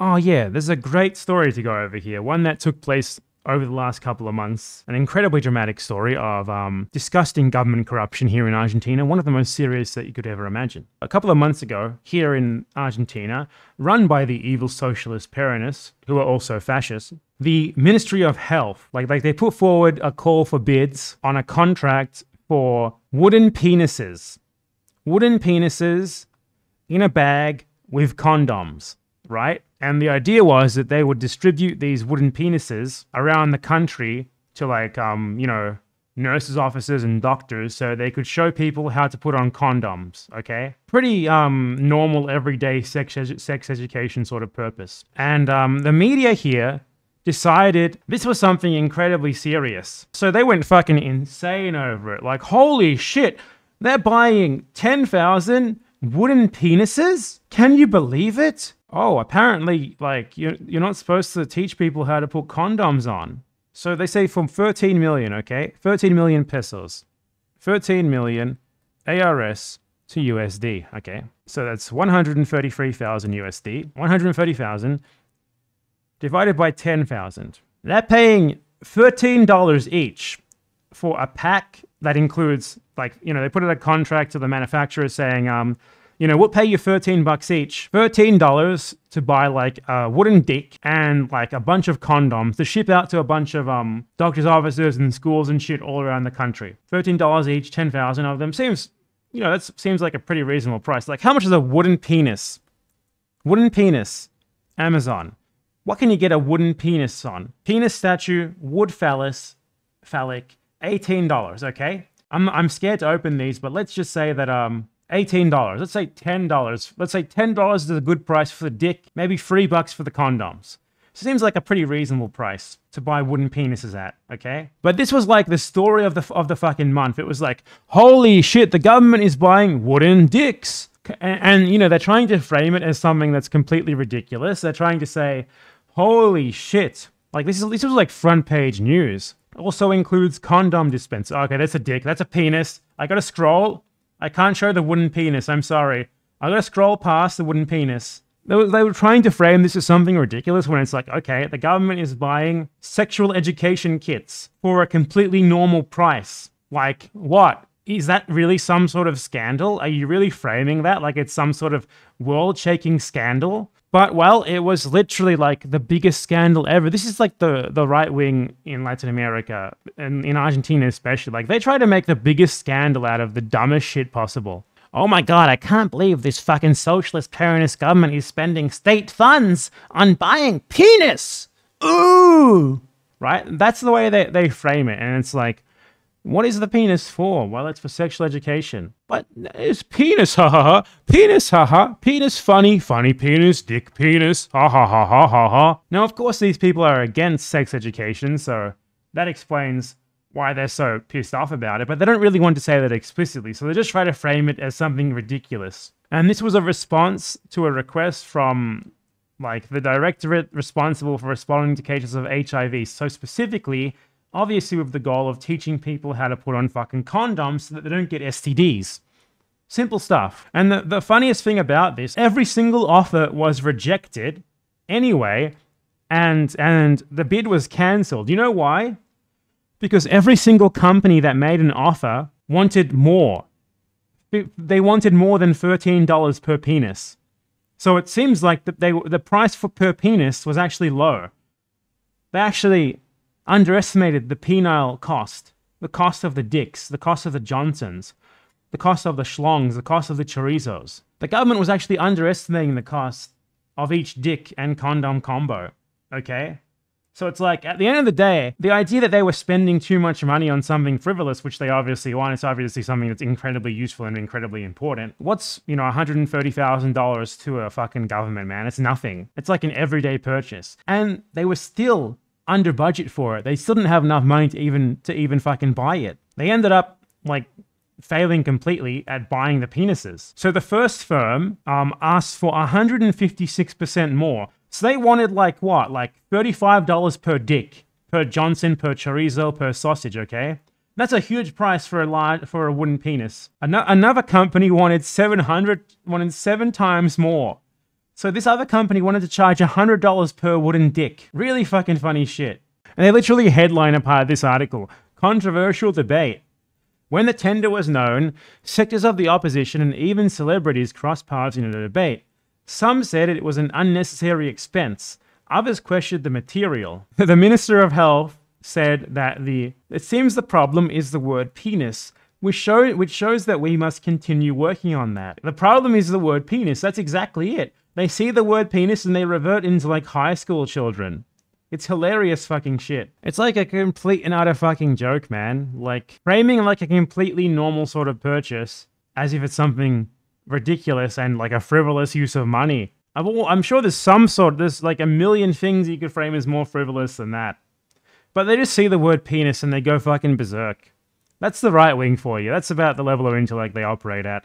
Oh, yeah, there's a great story to go over here, one that took place over the last couple of months. An incredibly dramatic story of um, disgusting government corruption here in Argentina, one of the most serious that you could ever imagine. A couple of months ago, here in Argentina, run by the evil socialist Peronists, who are also fascists, the Ministry of Health, like, like they put forward a call for bids on a contract for wooden penises. Wooden penises in a bag with condoms, right? And the idea was that they would distribute these wooden penises around the country to like, um, you know, nurses officers and doctors so they could show people how to put on condoms okay pretty um normal everyday sex edu- sex education sort of purpose and um the media here decided this was something incredibly serious so they went fucking insane over it like holy shit they're buying 10,000 wooden penises can you believe it oh, apparently, like you're you're not supposed to teach people how to put condoms on. So they say from 13 million, okay, 13 million pesos, 13 million ARS to USD. Okay, so that's 133,000 USD, 130,000 divided by 10,000. They're paying $13 each for a pack that includes, like, you know, they put in a contract to the manufacturer saying, um, you know, we'll pay you 13 bucks each. $13 to buy like a wooden dick and like a bunch of condoms to ship out to a bunch of um doctors' offices and schools and shit all around the country. $13 each, 10,000 of them. Seems, you know, that seems like a pretty reasonable price. Like, how much is a wooden penis? Wooden penis. Amazon. What can you get a wooden penis on? Penis statue, wood phallus, phallic, $18, okay? I'm, I'm scared to open these, but let's just say that um $18. Let's say $10. Let's say $10 is a good price for the dick, maybe 3 bucks for the condoms. Seems like a pretty reasonable price to buy wooden penises at, okay? But this was like the story of the of the fucking month. It was like, holy shit, the government is buying wooden dicks. And, and you know, they're trying to frame it as something that's completely ridiculous. They're trying to say, holy shit. Like this is this was like front page news. also includes condom dispenser. Okay, that's a dick. That's a penis. I got to scroll. I can't show the wooden penis, I'm sorry. i got to scroll past the wooden penis. They were, they were trying to frame this as something ridiculous when it's like, okay, the government is buying sexual education kits for a completely normal price. Like, what? is that really some sort of scandal? Are you really framing that like it's some sort of world shaking scandal? But well, it was literally like the biggest scandal ever. This is like the, the right wing in Latin America and in Argentina especially. Like they try to make the biggest scandal out of the dumbest shit possible. Oh my god, I can't believe this fucking socialist Peronist government is spending state funds on buying penis. Ooh. Right? That's the way they, they frame it. And it's like, what is the penis for? Well, it's for sexual education. But it's penis, ha ha ha. Penis, ha ha. Penis, funny, funny penis, dick penis, ha ha ha ha ha ha. Now, of course, these people are against sex education, so that explains why they're so pissed off about it, but they don't really want to say that explicitly, so they just try to frame it as something ridiculous. And this was a response to a request from, like, the directorate responsible for responding to cases of HIV, so specifically, obviously with the goal of teaching people how to put on fucking condoms so that they don't get STDs. Simple stuff. And the, the funniest thing about this, every single offer was rejected anyway, and and the bid was cancelled. You know why? Because every single company that made an offer wanted more. They wanted more than $13 per penis. So it seems like that they the price for per penis was actually low. They actually underestimated the penile cost, the cost of the dicks, the cost of the Johnsons, the cost of the schlongs, the cost of the chorizos. The government was actually underestimating the cost of each dick and condom combo, okay? So it's like, at the end of the day, the idea that they were spending too much money on something frivolous, which they obviously want, it's obviously something that's incredibly useful and incredibly important. What's, you know, $130,000 to a fucking government, man? It's nothing. It's like an everyday purchase. And they were still under budget for it. They still didn't have enough money to even to even fucking buy it. They ended up like failing completely at buying the penises. So the first firm um, asked for 156% more. So they wanted like what? Like $35 per dick, per Johnson, per chorizo, per sausage, okay? That's a huge price for a large, for a wooden penis. An- another company wanted 700 wanted 7 times more. So this other company wanted to charge $100 per wooden dick. Really fucking funny shit. And they literally headline a part of this article. Controversial debate. When the tender was known, sectors of the opposition and even celebrities crossed paths in a debate. Some said it was an unnecessary expense. Others questioned the material. The Minister of Health said that the it seems the problem is the word penis, which, show, which shows that we must continue working on that. The problem is the word penis. That's exactly it. They see the word penis and they revert into like high school children. It's hilarious fucking shit. It's like a complete and utter fucking joke, man. Like, framing like a completely normal sort of purchase as if it's something ridiculous and like a frivolous use of money. I'm sure there's some sort, there's like a million things you could frame as more frivolous than that. But they just see the word penis and they go fucking berserk. That's the right wing for you. That's about the level of intellect they operate at.